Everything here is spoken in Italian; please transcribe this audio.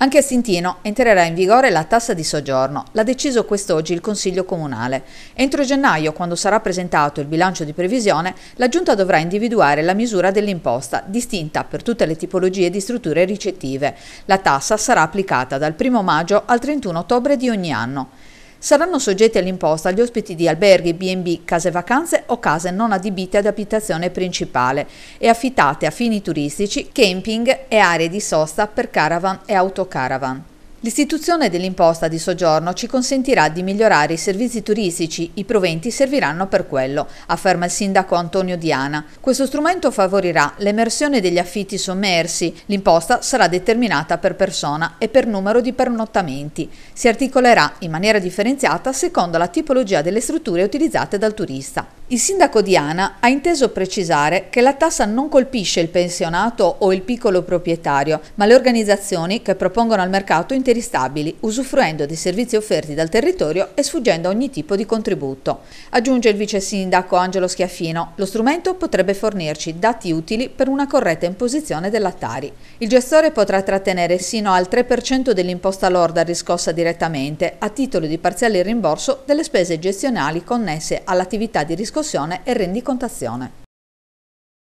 Anche a Stintino entrerà in vigore la tassa di soggiorno, l'ha deciso quest'oggi il Consiglio Comunale. Entro gennaio, quando sarà presentato il bilancio di previsione, la Giunta dovrà individuare la misura dell'imposta, distinta per tutte le tipologie di strutture ricettive. La tassa sarà applicata dal 1 maggio al 31 ottobre di ogni anno. Saranno soggetti all'imposta gli ospiti di alberghi, B&B, case vacanze o case non adibite ad abitazione principale e affittate a fini turistici, camping e aree di sosta per caravan e autocaravan. L'istituzione dell'imposta di soggiorno ci consentirà di migliorare i servizi turistici, i proventi serviranno per quello, afferma il sindaco Antonio Diana. Questo strumento favorirà l'emersione degli affitti sommersi, l'imposta sarà determinata per persona e per numero di pernottamenti, si articolerà in maniera differenziata secondo la tipologia delle strutture utilizzate dal turista. Il sindaco di Ana ha inteso precisare che la tassa non colpisce il pensionato o il piccolo proprietario, ma le organizzazioni che propongono al mercato interi stabili, usufruendo dei servizi offerti dal territorio e sfuggendo a ogni tipo di contributo. Aggiunge il vice sindaco Angelo Schiaffino, lo strumento potrebbe fornirci dati utili per una corretta imposizione della Il gestore potrà trattenere sino al 3% dell'imposta lorda riscossa direttamente, a titolo di parziale rimborso delle spese gestionali connesse all'attività di riscossione discussione e rendicontazione.